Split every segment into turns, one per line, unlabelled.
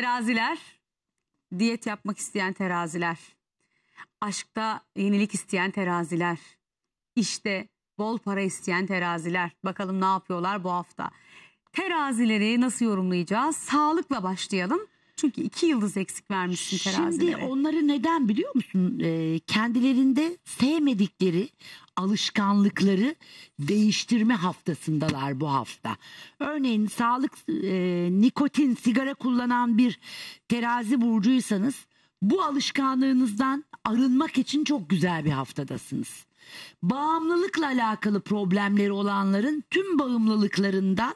teraziler, diyet yapmak isteyen teraziler, aşkta yenilik isteyen teraziler, işte bol para isteyen teraziler. Bakalım ne yapıyorlar bu hafta. Terazileri nasıl yorumlayacağız? Sağlıkla başlayalım. Çünkü iki yıldız eksik vermişsin terazilere. Şimdi onları neden biliyor musun? E, kendilerinde sevmedikleri alışkanlıkları değiştirme haftasındalar bu hafta. Örneğin sağlık e, nikotin sigara kullanan bir terazi burcuysanız bu alışkanlığınızdan arınmak için çok güzel bir haftadasınız. Bağımlılıkla alakalı problemleri olanların tüm bağımlılıklarından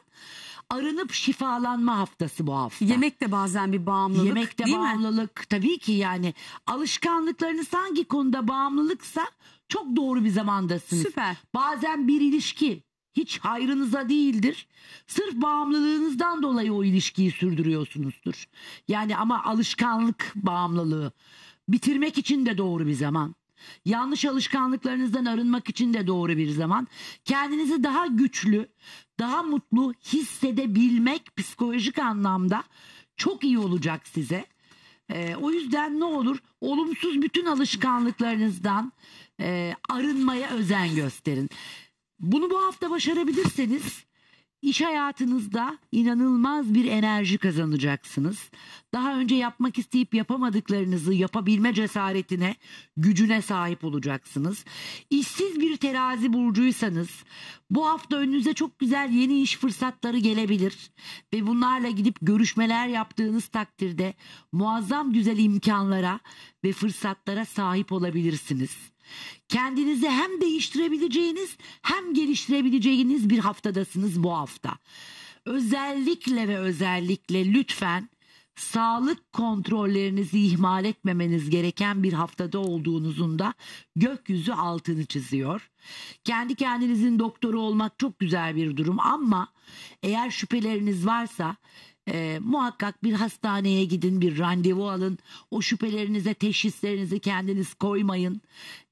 arınıp şifalanma haftası bu hafta. Yemek de bazen bir bağımlılık Yemek de değil bağımlılık tabii ki yani alışkanlıklarınız hangi konuda bağımlılıksa çok doğru bir zamandasınız. Süper. Bazen bir ilişki hiç hayrınıza değildir. Sırf bağımlılığınızdan dolayı o ilişkiyi sürdürüyorsunuzdur. Yani ama alışkanlık bağımlılığı bitirmek için de doğru bir zaman. Yanlış alışkanlıklarınızdan arınmak için de doğru bir zaman. Kendinizi daha güçlü, daha mutlu hissedebilmek psikolojik anlamda çok iyi olacak size. Ee, o yüzden ne olur olumsuz bütün alışkanlıklarınızdan e, arınmaya özen gösterin. Bunu bu hafta başarabilirseniz İş hayatınızda inanılmaz bir enerji kazanacaksınız. Daha önce yapmak isteyip yapamadıklarınızı yapabilme cesaretine, gücüne sahip olacaksınız. İşsiz bir terazi burcuysanız bu hafta önünüze çok güzel yeni iş fırsatları gelebilir ve bunlarla gidip görüşmeler yaptığınız takdirde muazzam güzel imkanlara ve fırsatlara sahip olabilirsiniz. Kendinizi hem değiştirebileceğiniz hem geliştirebileceğiniz bir haftadasınız bu hafta. Özellikle ve özellikle lütfen sağlık kontrollerinizi ihmal etmemeniz gereken bir haftada olduğunuzun da gökyüzü altını çiziyor. Kendi kendinizin doktoru olmak çok güzel bir durum ama eğer şüpheleriniz varsa e, muhakkak bir hastaneye gidin bir randevu alın o şüphelerinize teşhislerinizi kendiniz koymayın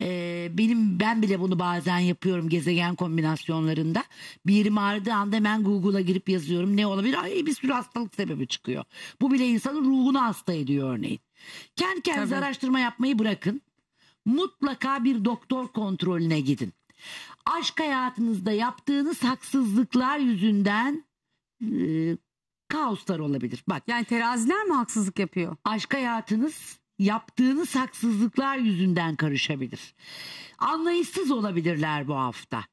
e, benim ben bile bunu bazen yapıyorum gezegen kombinasyonlarında bir yerim ağrıdığı anda hemen Google'a girip yazıyorum ne olabilir Ay, bir sürü hastalık sebebi çıkıyor bu bile insanın ruhunu hasta ediyor örneğin kendi kendinize Tabii. araştırma yapmayı bırakın mutlaka bir doktor kontrolüne gidin aşk hayatınızda yaptığınız haksızlıklar yüzünden e, kaoslar olabilir. Bak Yani teraziler mi haksızlık yapıyor? aşk hayatınız yaptığınız haksızlıklar yüzünden karışabilir. Anlayışsız olabilirler bu hafta.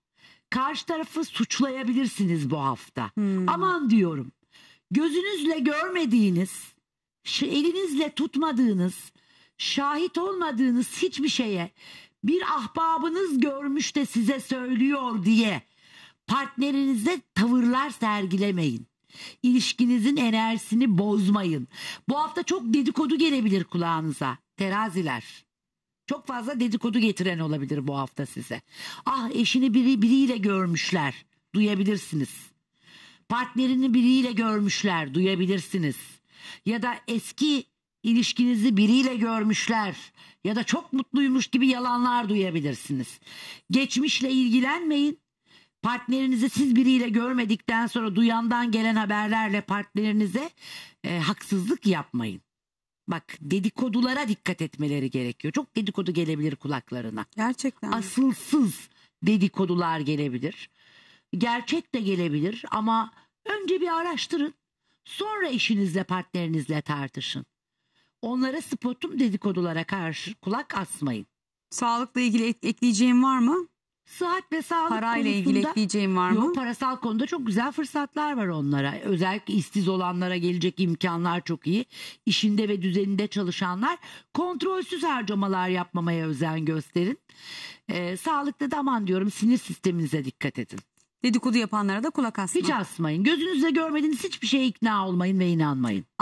Karşı tarafı suçlayabilirsiniz bu hafta. Hmm. Aman diyorum. Gözünüzle görmediğiniz, elinizle tutmadığınız, şahit olmadığınız hiçbir şeye bir ahbabınız görmüş de size söylüyor diye partnerinize tavırlar sergilemeyin. İlişkinizin enerjisini bozmayın. Bu hafta çok dedikodu gelebilir kulağınıza. Teraziler. Çok fazla dedikodu getiren olabilir bu hafta size. Ah eşini biri biriyle görmüşler. Duyabilirsiniz. Partnerini biriyle görmüşler. Duyabilirsiniz. Ya da eski ilişkinizi biriyle görmüşler ya da çok mutluymuş gibi yalanlar duyabilirsiniz. Geçmişle ilgilenmeyin partnerinizi siz biriyle görmedikten sonra duyandan gelen haberlerle partnerinize e, haksızlık yapmayın. Bak dedikodulara dikkat etmeleri gerekiyor. Çok dedikodu gelebilir kulaklarına. Gerçekten. Asılsız dedikodular gelebilir. Gerçek de gelebilir ama önce bir araştırın. Sonra işinizle partnerinizle tartışın. Onlara spotum dedikodulara karşı kulak asmayın. Sağlıkla ilgili ekleyeceğim var mı? Saat ve sağlık Parayla ilgili konusunda- ekleyeceğim var mı? Yok, parasal konuda çok güzel fırsatlar var onlara. Özellikle istiz olanlara gelecek imkanlar çok iyi. İşinde ve düzeninde çalışanlar kontrolsüz harcamalar yapmamaya özen gösterin. Ee, sağlıkta da diyorum sinir sisteminize dikkat edin. Dedikodu yapanlara da kulak asmayın. Hiç asmayın. Gözünüzle görmediğiniz hiçbir şeye ikna olmayın ve inanmayın.